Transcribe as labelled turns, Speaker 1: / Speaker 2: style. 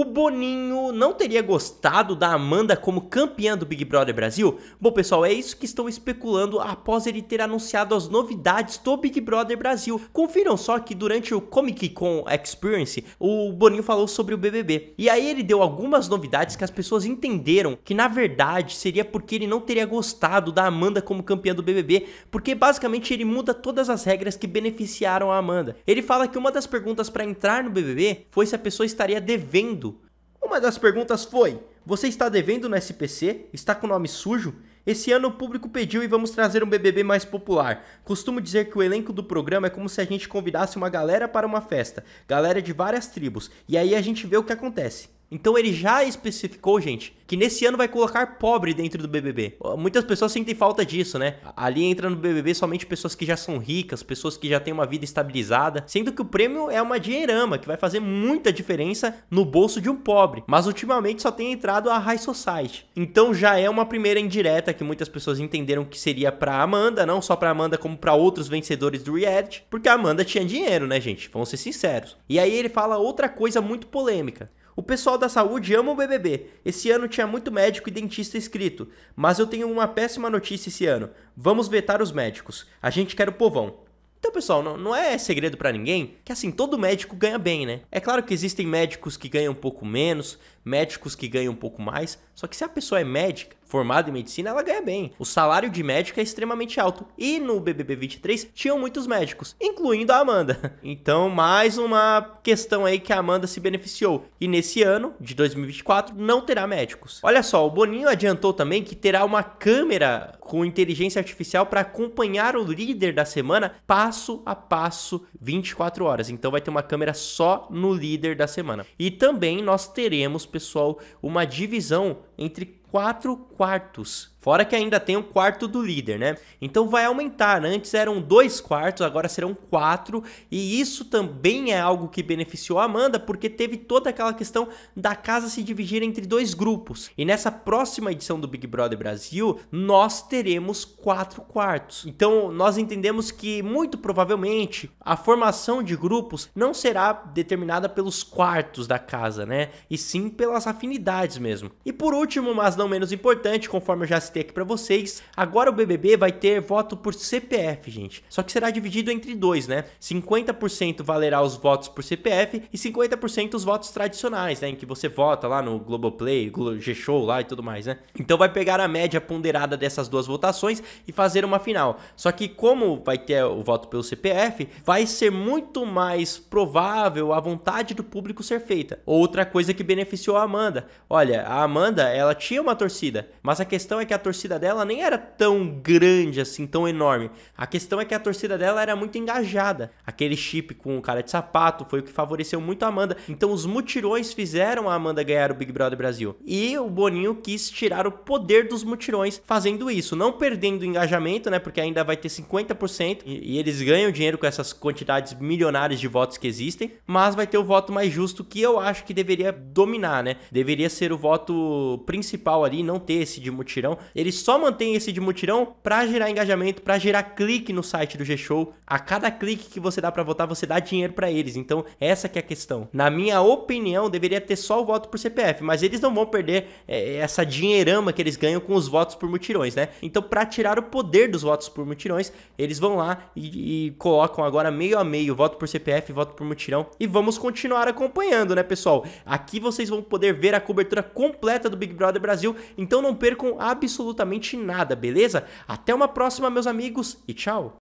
Speaker 1: O Boninho não teria gostado da Amanda como campeã do Big Brother Brasil? Bom, pessoal, é isso que estão especulando após ele ter anunciado as novidades do Big Brother Brasil. Confiram só que durante o Comic Con Experience, o Boninho falou sobre o BBB. E aí ele deu algumas novidades que as pessoas entenderam que na verdade seria porque ele não teria gostado da Amanda como campeã do BBB, porque basicamente ele muda todas as regras que beneficiaram a Amanda. Ele fala que uma das perguntas para entrar no BBB foi se a pessoa estaria devendo uma das perguntas foi: Você está devendo no SPC? Está com nome sujo? Esse ano o público pediu e vamos trazer um BBB mais popular. Costumo dizer que o elenco do programa é como se a gente convidasse uma galera para uma festa, galera de várias tribos, e aí a gente vê o que acontece. Então ele já especificou, gente, que nesse ano vai colocar pobre dentro do BBB. Muitas pessoas sentem falta disso, né? Ali entra no BBB somente pessoas que já são ricas, pessoas que já têm uma vida estabilizada, sendo que o prêmio é uma dinheirama que vai fazer muita diferença no bolso de um pobre. Mas ultimamente só tem entrado a high society. Então já é uma primeira indireta que muitas pessoas entenderam que seria para Amanda, não só para Amanda como para outros vencedores do reality, porque a Amanda tinha dinheiro, né, gente? Vamos ser sinceros. E aí ele fala outra coisa muito polêmica. O pessoal da saúde ama o BBB. Esse ano tinha muito médico e dentista inscrito, mas eu tenho uma péssima notícia esse ano. Vamos vetar os médicos. A gente quer o povão. Então, pessoal, não, não é segredo para ninguém que assim todo médico ganha bem, né? É claro que existem médicos que ganham um pouco menos, médicos que ganham um pouco mais, só que se a pessoa é médica, formada em medicina, ela ganha bem. O salário de médico é extremamente alto. E no BBB 23 tinham muitos médicos, incluindo a Amanda. Então, mais uma questão aí que a Amanda se beneficiou. E nesse ano, de 2024, não terá médicos. Olha só, o Boninho adiantou também que terá uma câmera com inteligência artificial para acompanhar o líder da semana passo a passo, 24 horas. Então, vai ter uma câmera só no líder da semana. E também nós teremos, pessoal, uma divisão entre quatro quartos. Fora que ainda tem o um quarto do líder, né? Então vai aumentar. Né? Antes eram dois quartos, agora serão quatro. E isso também é algo que beneficiou a Amanda, porque teve toda aquela questão da casa se dividir entre dois grupos. E nessa próxima edição do Big Brother Brasil, nós teremos quatro quartos. Então nós entendemos que muito provavelmente a formação de grupos não será determinada pelos quartos da casa, né? E sim pelas afinidades mesmo. E por último, mas não menos importante, conforme eu já citei aqui para vocês, agora o BBB vai ter voto por CPF, gente. Só que será dividido entre dois, né? 50% valerá os votos por CPF e 50% os votos tradicionais, né? Em que você vota lá no Globoplay, G-Show lá e tudo mais, né? Então vai pegar a média ponderada dessas duas votações e fazer uma final. Só que como vai ter o voto pelo CPF, vai ser muito mais provável a vontade do público ser feita. Outra coisa que beneficiou a Amanda. Olha, a Amanda, ela tinha uma uma torcida, mas a questão é que a torcida dela nem era tão grande assim, tão enorme. A questão é que a torcida dela era muito engajada. Aquele chip com o cara de sapato foi o que favoreceu muito a Amanda. Então os mutirões fizeram a Amanda ganhar o Big Brother Brasil. E o Boninho quis tirar o poder dos mutirões fazendo isso, não perdendo o engajamento, né? Porque ainda vai ter 50% e, e eles ganham dinheiro com essas quantidades milionárias de votos que existem, mas vai ter o voto mais justo que eu acho que deveria dominar, né? Deveria ser o voto principal ali, não ter esse de mutirão. Ele só mantém esse de mutirão para gerar engajamento, para gerar clique no site do G-Show. A cada clique que você dá para votar, você dá dinheiro para eles. Então, essa que é a questão. Na minha opinião, deveria ter só o voto por CPF, mas eles não vão perder é, essa dinheirama que eles ganham com os votos por mutirões, né? Então, para tirar o poder dos votos por mutirões, eles vão lá e, e colocam agora meio a meio, voto por CPF, voto por mutirão. E vamos continuar acompanhando, né, pessoal? Aqui vocês vão poder ver a cobertura completa do Big Brother Brasil Brasil, então não percam absolutamente nada, beleza? Até uma próxima, meus amigos, e tchau!